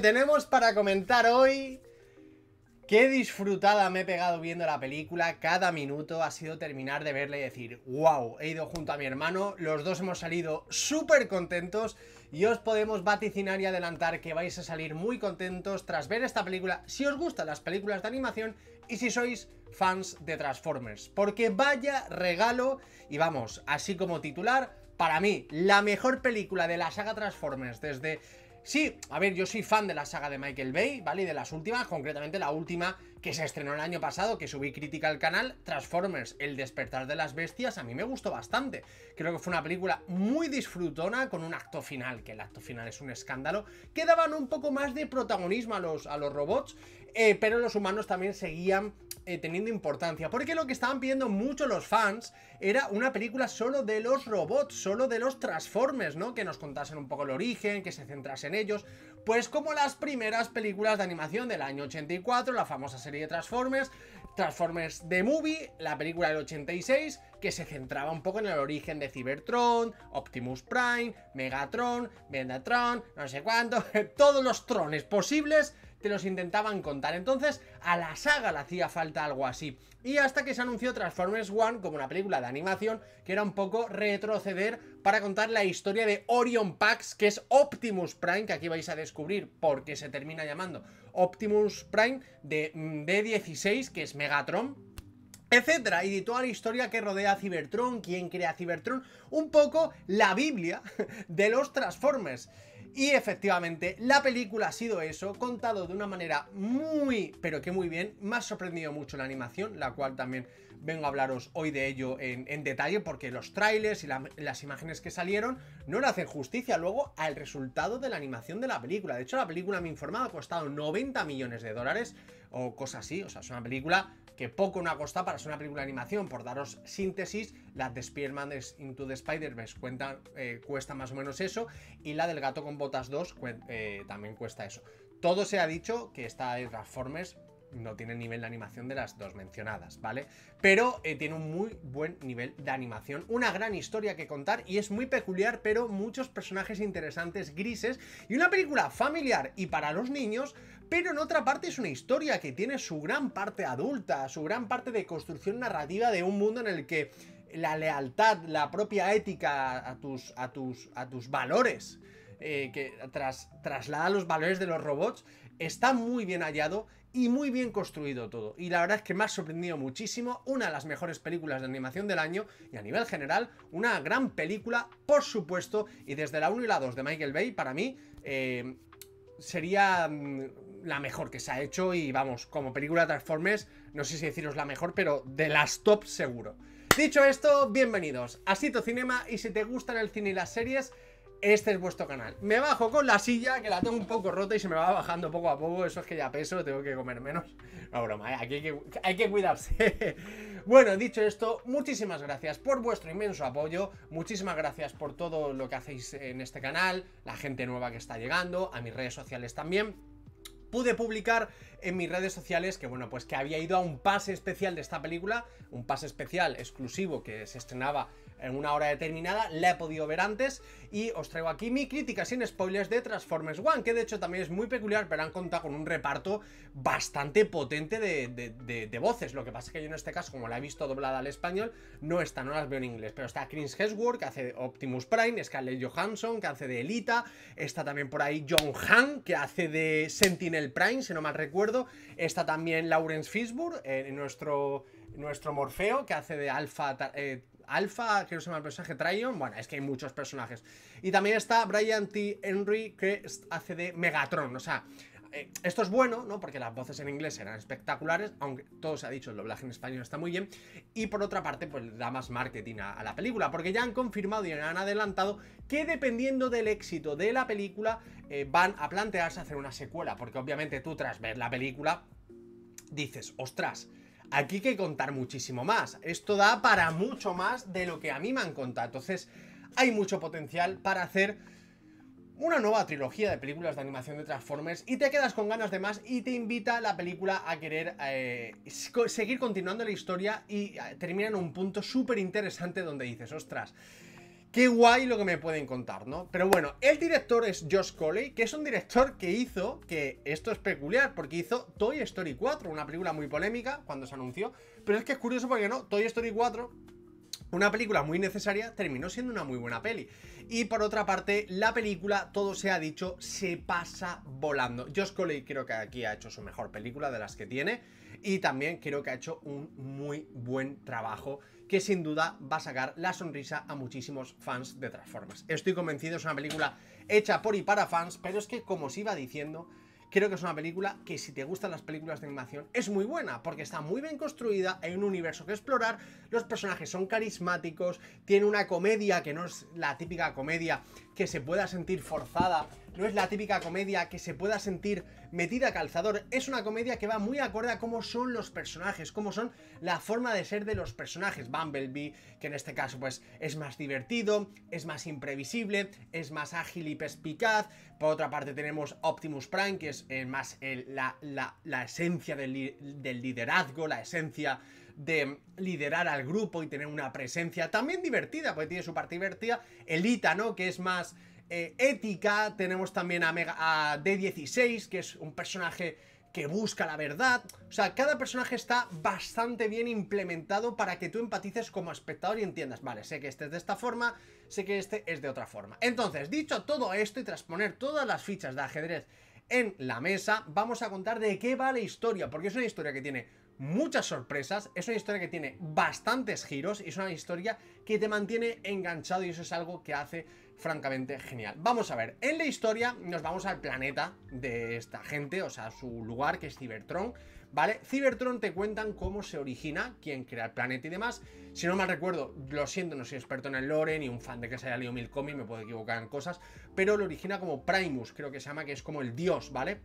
tenemos para comentar hoy. Qué disfrutada me he pegado viendo la película. Cada minuto ha sido terminar de verla y decir, wow, he ido junto a mi hermano. Los dos hemos salido súper contentos y os podemos vaticinar y adelantar que vais a salir muy contentos tras ver esta película si os gustan las películas de animación y si sois fans de Transformers. Porque vaya regalo y vamos, así como titular, para mí, la mejor película de la saga Transformers desde Sí, a ver, yo soy fan de la saga de Michael Bay, ¿vale? Y de las últimas, concretamente la última que se estrenó el año pasado, que subí crítica al canal, Transformers, El despertar de las bestias, a mí me gustó bastante. Creo que fue una película muy disfrutona con un acto final, que el acto final es un escándalo, que daban un poco más de protagonismo a los, a los robots, eh, pero los humanos también seguían eh, teniendo importancia. Porque lo que estaban pidiendo mucho los fans era una película solo de los robots, solo de los Transformers, ¿no? Que nos contasen un poco el origen, que se centrasen en ellos. Pues como las primeras películas de animación del año 84, la famosa serie de Transformers, Transformers The Movie, la película del 86, que se centraba un poco en el origen de Cybertron, Optimus Prime, Megatron, Vendatron, no sé cuánto, todos los trones posibles te los intentaban contar. Entonces, a la saga le hacía falta algo así. Y hasta que se anunció Transformers One como una película de animación, que era un poco retroceder para contar la historia de Orion Pax, que es Optimus Prime, que aquí vais a descubrir porque se termina llamando Optimus Prime de mm, D16, que es Megatron, etcétera, y toda la historia que rodea a Cybertron, quién crea Cybertron, un poco la Biblia de los Transformers. Y efectivamente, la película ha sido eso, contado de una manera muy, pero que muy bien. Me ha sorprendido mucho la animación, la cual también vengo a hablaros hoy de ello en, detalle, porque los trailers y las imágenes que salieron no le hacen justicia luego al resultado de la animación de la película. De hecho, la película, me informado, ha costado 90 millones de dólares o cosas así. O sea, es una película que poco no ha costado para ser una película de animación. Por daros síntesis, la de Spearman Into the Spider-Verse eh, cuesta más o menos eso, y la del Gato con Botas 2 eh, también cuesta eso. Todo se ha dicho que esta de Transformers no tiene nivel de animación de las dos mencionadas, ¿vale? Pero eh, tiene un muy buen nivel de animación, una gran historia que contar y es muy peculiar, pero muchos personajes interesantes grises y una película familiar y para los niños, pero en otra parte es una historia que tiene su gran parte adulta, su gran parte de construcción narrativa de un mundo en el que la lealtad, la propia ética a tus, a tus, a tus valores, eh, que tras, traslada los valores de los robots, está muy bien hallado y muy bien construido todo. Y la verdad es que me ha sorprendido muchísimo, una de las mejores películas de animación del año y a nivel general, una gran película, por supuesto, y desde la 1 y la 2 de Michael Bay, para mí, eh, sería mm, la mejor que se ha hecho y vamos, como película Transformers, no sé si deciros la mejor, pero de las top seguro. Dicho esto, bienvenidos a Sito Cinema y si te gustan el cine y las series, este es vuestro canal. Me bajo con la silla, que la tengo un poco rota y se me va bajando poco a poco. Eso es que ya peso, tengo que comer menos. No, broma, eh, Aquí hay que, hay que cuidarse. bueno, dicho esto, muchísimas gracias por vuestro inmenso apoyo. Muchísimas gracias por todo lo que hacéis en este canal, la gente nueva que está llegando, a mis redes sociales también pude publicar en mis redes sociales que, bueno, pues que había ido a un pase especial de esta película, un pase especial exclusivo que se estrenaba en una hora determinada, la he podido ver antes y os traigo aquí mi crítica sin spoilers de Transformers One, que de hecho también es muy peculiar, pero han contado con un reparto bastante potente de, voces. Lo que pasa es que yo en este caso, como la he visto doblada al español, no está, no las veo en inglés, pero está Chris Hemsworth, que hace de Optimus Prime, Scarlett Johansson, que hace de Elita, está también por ahí John Han, que hace de Sentinel Prime, si no mal recuerdo, está también Lawrence Fishburne, eh, nuestro nuestro Morfeo, que hace de Alpha eh, Alfa, que no se llama el personaje, Tryon. Bueno, es que hay muchos personajes. Y también está Brian T. Henry, que hace de Megatron. O sea, eh, esto es bueno, ¿no? Porque las voces en inglés eran espectaculares, aunque todo se ha dicho, el doblaje en español está muy bien. Y por otra parte, pues da más marketing a, la película, porque ya han confirmado y han adelantado que dependiendo del éxito de la película, eh, van a plantearse hacer una secuela, porque obviamente tú tras ver la película dices, ostras, aquí hay que contar muchísimo más. Esto da para mucho más de lo que a mí me han contado. Entonces, hay mucho potencial para hacer una nueva trilogía de películas de animación de Transformers y te quedas con ganas de más y te invita la película a querer eh, seguir continuando la historia y eh, termina en un punto súper interesante donde dices, ostras, Qué guay lo que me pueden contar, ¿no? Pero bueno, el director es Josh Coley, que es un director que hizo, que esto es peculiar, porque hizo Toy Story 4, una película muy polémica cuando se anunció, pero es que es curioso porque no, Toy Story 4 una película muy necesaria terminó siendo una muy buena peli. Y por otra parte, la película, todo se ha dicho, se pasa volando. Josh Coley creo que aquí ha hecho su mejor película de las que tiene y también creo que ha hecho un muy buen trabajo que sin duda va a sacar la sonrisa a muchísimos fans de Transformers. Estoy convencido, es una película hecha por y para fans, pero es que como os iba diciendo, creo que es una película que si te gustan las películas de animación es muy buena, porque está muy bien construida, hay un universo que explorar, los personajes son carismáticos, tiene una comedia que no es la típica comedia que se pueda sentir forzada no es la típica comedia que se pueda sentir metida a calzador, es una comedia que va muy acorde a cómo son los personajes, cómo son la forma de ser de los personajes. Bumblebee, que en este caso pues es más divertido, es más imprevisible, es más ágil y perspicaz. Por otra parte tenemos Optimus Prime, que es eh, más eh, la, esencia del, liderazgo, la esencia de liderar al grupo y tener una presencia también divertida, porque tiene su parte divertida. Elita, ¿no? Que es más eh, ética, tenemos también a, Mega, a D16, que es un personaje que busca la verdad. O sea, cada personaje está bastante bien implementado para que tú empatices como espectador y entiendas, vale, sé que este es de esta forma, sé que este es de otra forma. Entonces, dicho todo esto y tras poner todas las fichas de ajedrez en la mesa, vamos a contar de qué va la historia, porque es una historia que tiene muchas sorpresas, es una historia que tiene bastantes giros y es una historia que te mantiene enganchado y eso es algo que hace francamente genial. Vamos a ver, en la historia nos vamos al planeta de esta gente, o sea, su lugar que es Cybertron, ¿vale? Cybertron te cuentan cómo se origina, quién crea el planeta y demás. Si no mal recuerdo, lo siento, no soy experto en el lore ni un fan de que se haya leído mil cómics, me puedo equivocar en cosas, pero lo origina como Primus, creo que se llama, que es como el dios, ¿vale?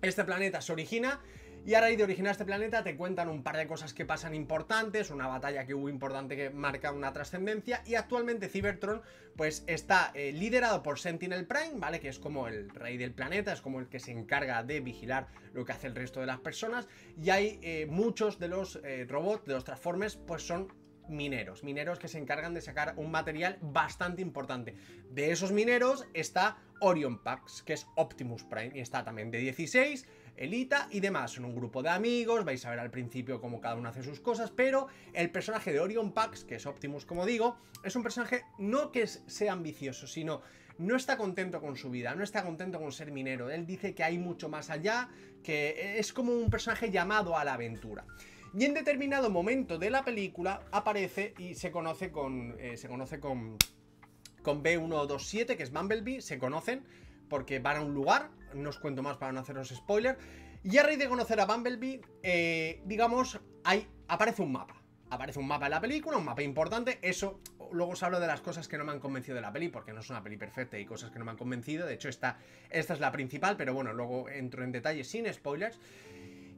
Este planeta se origina y a raíz de originar este planeta te cuentan un par de cosas que pasan importantes, una batalla que hubo importante que marca una trascendencia y actualmente Cybertron pues está eh, liderado por Sentinel Prime, ¿vale? Que es como el rey del planeta, es como el que se encarga de vigilar lo que hace el resto de las personas y hay eh, muchos de los eh, robots, de los Transformers, pues son mineros, mineros que se encargan de sacar un material bastante importante. De esos mineros está Orion Pax, que es Optimus Prime, y está también de 16, Elita y demás. Son un grupo de amigos, vais a ver al principio cómo cada uno hace sus cosas, pero el personaje de Orion Pax, que es Optimus como digo, es un personaje no que sea ambicioso, sino no está contento con su vida, no está contento con ser minero. Él dice que hay mucho más allá, que es como un personaje llamado a la aventura. Y en determinado momento de la película aparece y se conoce con. Eh, se conoce con. Con B127, que es Bumblebee, se conocen porque van a un lugar, no os cuento más para no haceros spoiler. Y a raíz de conocer a Bumblebee, eh, digamos, hay, aparece un mapa. Aparece un mapa en la película, un mapa importante. Eso, luego os hablo de las cosas que no me han convencido de la peli, porque no es una peli perfecta y cosas que no me han convencido. De hecho, esta, esta es la principal, pero bueno, luego entro en detalle sin spoilers.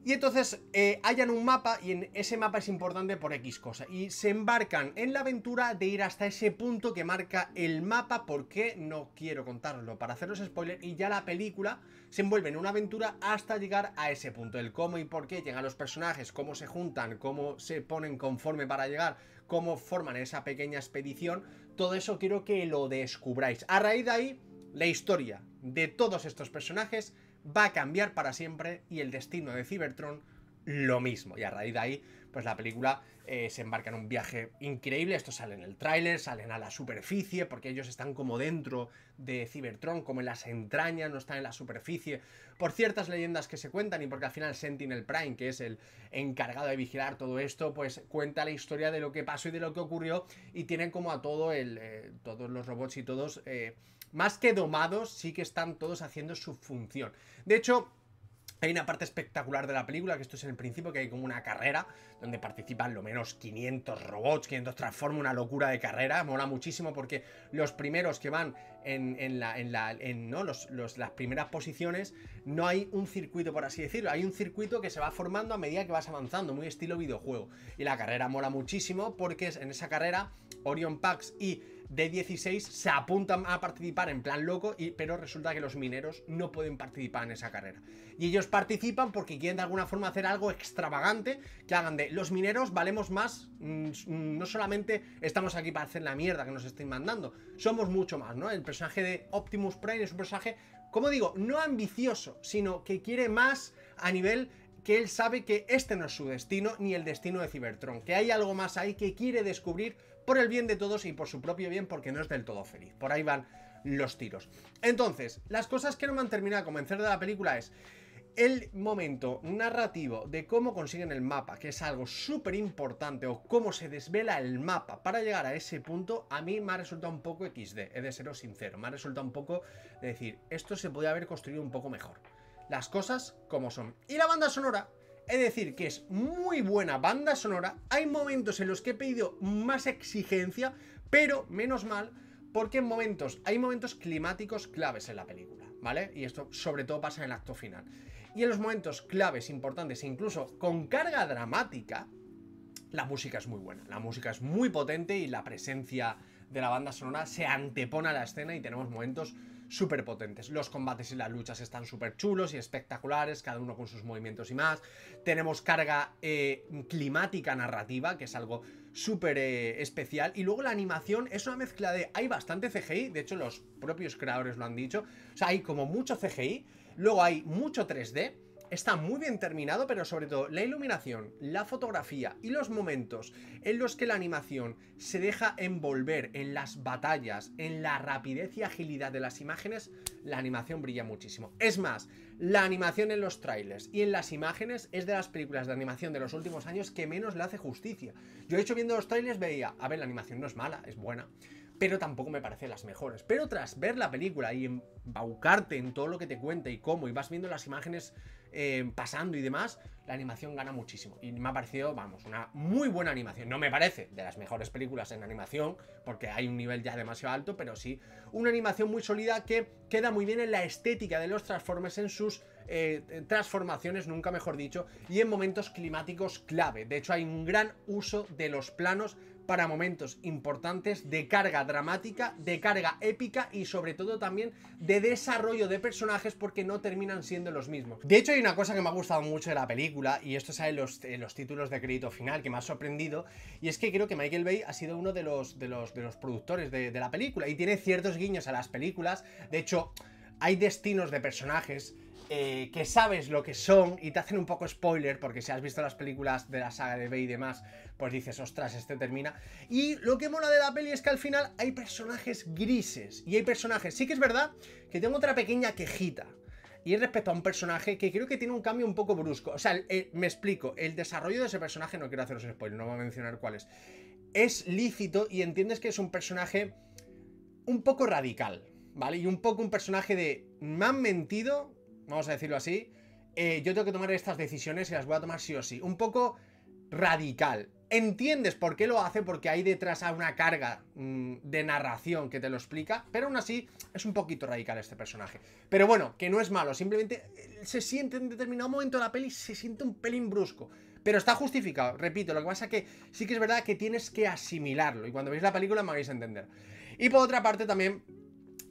Y entonces eh, hallan un mapa y en ese mapa es importante por X cosa. Y se embarcan en la aventura de ir hasta ese punto que marca el mapa porque no quiero contarlo para haceros spoiler. Y ya la película se envuelve en una aventura hasta llegar a ese punto. El cómo y por qué llegan los personajes, cómo se juntan, cómo se ponen conforme para llegar, cómo forman esa pequeña expedición. Todo eso quiero que lo descubráis. A raíz de ahí, la historia de todos estos personajes va a cambiar para siempre y el destino de Cybertron lo mismo. Y a raíz de ahí, pues la película eh, se embarca en un viaje increíble. Esto sale en el tráiler, salen a la superficie, porque ellos están como dentro de Cybertron, como en las entrañas, no están en la superficie. Por ciertas leyendas que se cuentan y porque al final Sentinel Prime, que es el encargado de vigilar todo esto, pues cuenta la historia de lo que pasó y de lo que ocurrió y tienen como a todo el, eh, todos los robots y todos... Eh, más que domados, sí que están todos haciendo su función. De hecho, hay una parte espectacular de la película, que esto es en el principio, que hay como una carrera donde participan lo menos 500 robots, 500 transforma una locura de carrera, mola muchísimo porque los primeros que van en, en, la, en, la, en ¿no? las primeras posiciones no hay un circuito, por así decirlo, hay un circuito que se va formando a medida que vas avanzando, muy estilo videojuego. Y la carrera mola muchísimo porque en esa carrera Orion Pax y D16 se apuntan a participar en plan loco, y, pero resulta que los mineros no pueden participar en esa carrera. Y ellos participan porque quieren de alguna forma hacer algo extravagante que hagan de los mineros valemos más, mm, mm, no solamente estamos aquí para hacer la mierda que nos estén mandando, somos mucho más, ¿no? El personaje de Optimus Prime es un personaje, como digo, no ambicioso, sino que quiere más a nivel que él sabe que este no es su destino ni el destino de Cybertron, que hay algo más ahí que quiere descubrir por el bien de todos y por su propio bien porque no es del todo feliz. Por ahí van los tiros. Entonces, las cosas que no me han terminado de convencer de la película es el momento narrativo de cómo consiguen el mapa, que es algo súper importante, o cómo se desvela el mapa para llegar a ese punto, a mí me ha resultado un poco XD, he de seros sincero, me ha resultado un poco decir, esto se podría haber construido un poco mejor las cosas como son. Y la banda sonora, es de decir, que es muy buena banda sonora. Hay momentos en los que he pedido más exigencia, pero menos mal, porque en momentos, hay momentos climáticos claves en la película, ¿vale? Y esto sobre todo pasa en el acto final. Y en los momentos claves, importantes, incluso con carga dramática, la música es muy buena, la música es muy potente y la presencia de la banda sonora se antepone a la escena y tenemos momentos súper potentes. Los combates y las luchas están súper chulos y espectaculares, cada uno con sus movimientos y más. Tenemos carga eh, climática narrativa, que es algo súper eh, especial. Y luego la animación es una mezcla de... Hay bastante CGI, de hecho los propios creadores lo han dicho. O sea, hay como mucho CGI, luego hay mucho 3D está muy bien terminado, pero sobre todo la iluminación, la fotografía y los momentos en los que la animación se deja envolver en las batallas, en la rapidez y agilidad de las imágenes, la animación brilla muchísimo. Es más, la animación en los trailers y en las imágenes es de las películas de animación de los últimos años que menos le hace justicia. Yo, de hecho, viendo los trailers veía, a ver, la animación no es mala, es buena pero tampoco me parecen las mejores. Pero tras ver la película y embaucarte en todo lo que te cuenta y cómo, y vas viendo las imágenes eh, pasando y demás, la animación gana muchísimo. Y me ha parecido, vamos, una muy buena animación. No me parece de las mejores películas en animación, porque hay un nivel ya demasiado alto, pero sí una animación muy sólida que queda muy bien en la estética de los Transformers en sus eh, transformaciones, nunca mejor dicho, y en momentos climáticos clave. De hecho, hay un gran uso de los planos para momentos importantes de carga dramática, de carga épica y sobre todo también de desarrollo de personajes porque no terminan siendo los mismos. De hecho hay una cosa que me ha gustado mucho de la película y esto sale en los, títulos de crédito final que me ha sorprendido y es que creo que Michael Bay ha sido uno de los, los, de los productores de la película y tiene ciertos guiños a las películas. De hecho, hay destinos de personajes eh, que sabes lo que son y te hacen un poco spoiler, porque si has visto las películas de la saga de B y demás, pues dices, ostras, este termina. Y lo que mola de la peli es que al final hay personajes grises y hay personajes. Sí que es verdad que tengo otra pequeña quejita. Y es respecto a un personaje que creo que tiene un cambio un poco brusco. O sea, eh, me explico. El desarrollo de ese personaje, no quiero haceros spoiler, no voy a mencionar cuál es. Es lícito y entiendes que es un personaje un poco radical, ¿vale? Y un poco un personaje de. Me han mentido, vamos a decirlo así, eh, yo tengo que tomar estas decisiones y las voy a tomar sí o sí. Un poco radical. Entiendes por qué lo hace, porque hay detrás a una carga mm, de narración que te lo explica, pero aún así es un poquito radical este personaje. Pero bueno, que no es malo, simplemente eh, se siente en determinado momento de la peli, se siente un pelín brusco. Pero está justificado, repito, lo que pasa es que sí que es verdad que tienes que asimilarlo y cuando veis la película me vais a entender. Y por otra parte también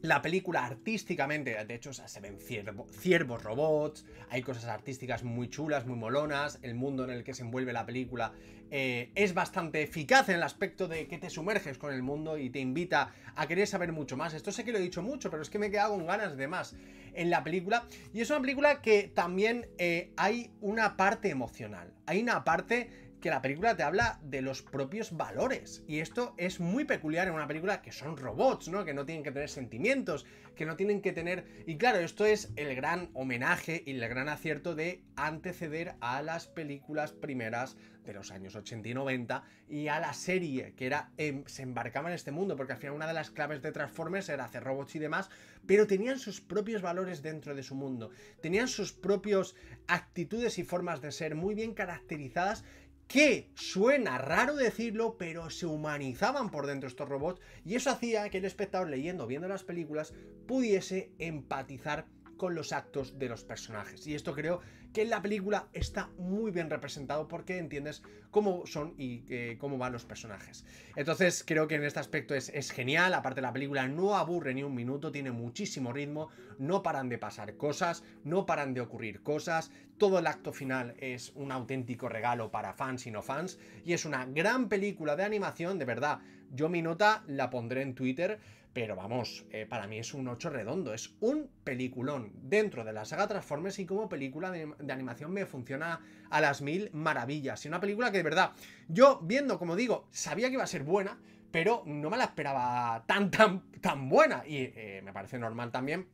la película artísticamente, de hecho, se ven ciervos robots, hay cosas artísticas muy chulas, muy molonas, el mundo en el que se envuelve la película eh, es bastante eficaz en el aspecto de que te sumerges con el mundo y te invita a querer saber mucho más. Esto sé que lo he dicho mucho, pero es que me he quedado con ganas de más en la película. Y es una película que también eh, hay una parte emocional, hay una parte que la película te habla de los propios valores. Y esto es muy peculiar en una película que son robots, ¿no? Que no tienen que tener sentimientos, que no tienen que tener... Y claro, esto es el gran homenaje y el gran acierto de anteceder a las películas primeras de los años 80 y 90 y a la serie que era em, se embarcaba en este mundo, porque al final una de las claves de Transformers era hacer robots y demás, pero tenían sus propios valores dentro de su mundo, tenían sus propios actitudes y formas de ser muy bien caracterizadas que suena raro decirlo, pero se humanizaban por dentro estos robots y eso hacía que el espectador leyendo, viendo las películas, pudiese empatizar con los actos de los personajes. Y esto creo que en la película está muy bien representado porque entiendes cómo son y eh, cómo van los personajes. Entonces creo que en este aspecto es, es genial, aparte la película no aburre ni un minuto, tiene muchísimo ritmo, no paran de pasar cosas, no paran de ocurrir cosas, todo el acto final es un auténtico regalo para fans y no fans y es una gran película de animación, de verdad. Yo mi nota la pondré en Twitter pero vamos, eh, para mí es un 8 redondo, es un peliculón dentro de la saga Transformers y como película de, animación me funciona a las mil maravillas. Y una película que de verdad, yo viendo, como digo, sabía que iba a ser buena, pero no me la esperaba tan, tan, tan buena. Y eh, me parece normal también,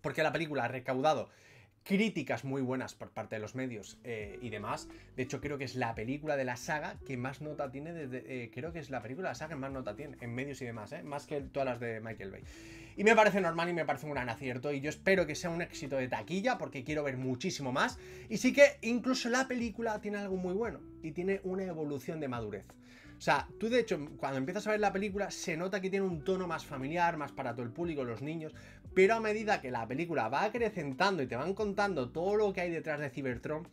porque la película ha recaudado críticas muy buenas por parte de los medios eh, y demás. De hecho, creo que es la película de la saga que más nota tiene, eh, creo que es la película de la saga que más nota tiene en medios y demás, eh, más que todas las de Michael Bay. Y me parece normal y me parece un gran acierto y yo espero que sea un éxito de taquilla porque quiero ver muchísimo más. Y sí que incluso la película tiene algo muy bueno y tiene una evolución de madurez. O sea, tú de hecho, cuando empiezas a ver la película, se nota que tiene un tono más familiar, más para todo el público, los niños pero a medida que la película va acrecentando y te van contando todo lo que hay detrás de Cybertron,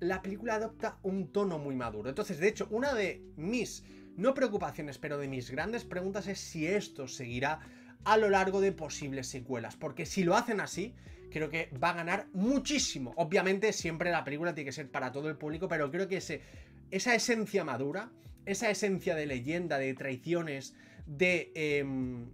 la película adopta un tono muy maduro. Entonces, de hecho, una de mis, no preocupaciones, pero de mis grandes preguntas es si esto seguirá a lo largo de posibles secuelas, porque si lo hacen así, creo que va a ganar muchísimo. Obviamente siempre la película tiene que ser para todo el público, pero creo que ese, esa esencia madura, esa esencia de leyenda, de traiciones, de... Em,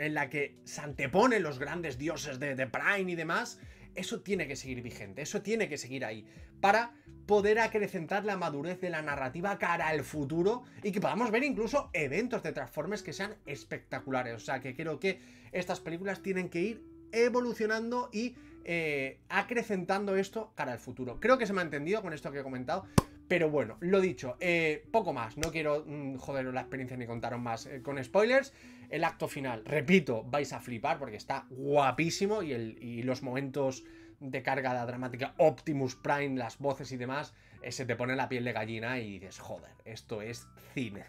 en la que se anteponen los grandes dioses de, The Prime y demás, eso tiene que seguir vigente, eso tiene que seguir ahí, para poder acrecentar la madurez de la narrativa cara al futuro y que podamos ver incluso eventos de Transformers que sean espectaculares. O sea, que creo que estas películas tienen que ir evolucionando y eh, acrecentando esto cara al futuro. Creo que se me ha entendido con esto que he comentado. Pero bueno, lo dicho, eh, poco más. No quiero mm, joderos la experiencia ni contaros más eh, con spoilers. El acto final, repito, vais a flipar porque está guapísimo y, el, los momentos de carga dramática, Optimus Prime, las voces y demás, eh, se te pone la piel de gallina y dices, joder, esto es cine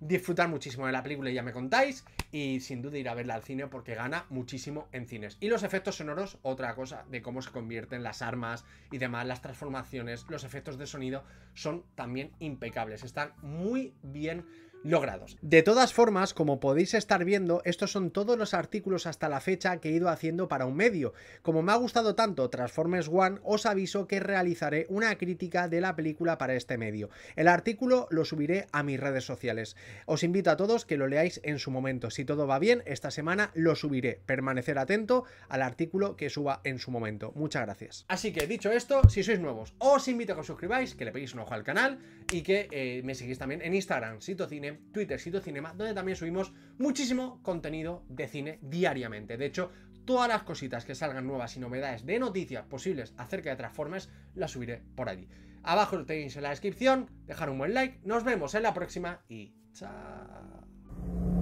disfrutar muchísimo de la película, ya me contáis, y sin duda ir a verla al cine porque gana muchísimo en cines. Y los efectos sonoros, otra cosa de cómo se convierten las armas y demás, las transformaciones, los efectos de sonido son también impecables, están muy bien logrados. De todas formas, como podéis estar viendo, estos son todos los artículos hasta la fecha que he ido haciendo para un medio. Como me ha gustado tanto Transformers One, os aviso que realizaré una crítica de la película para este medio. El artículo lo subiré a mis redes sociales. Os invito a todos que lo leáis en su momento. Si todo va bien, esta semana lo subiré. Permanecer atento al artículo que suba en su momento. Muchas gracias. Así que dicho esto, si sois nuevos, os invito a que os suscribáis, que le peguéis un ojo al canal y que eh, me seguís también en Instagram, sitocine Twitter, Sito Cinema, donde también subimos muchísimo contenido de cine diariamente. De hecho, todas las cositas que salgan nuevas y novedades de noticias posibles acerca de Transformers, las subiré por allí. Abajo lo tenéis en la descripción, dejar un buen like, nos vemos en la próxima y chao.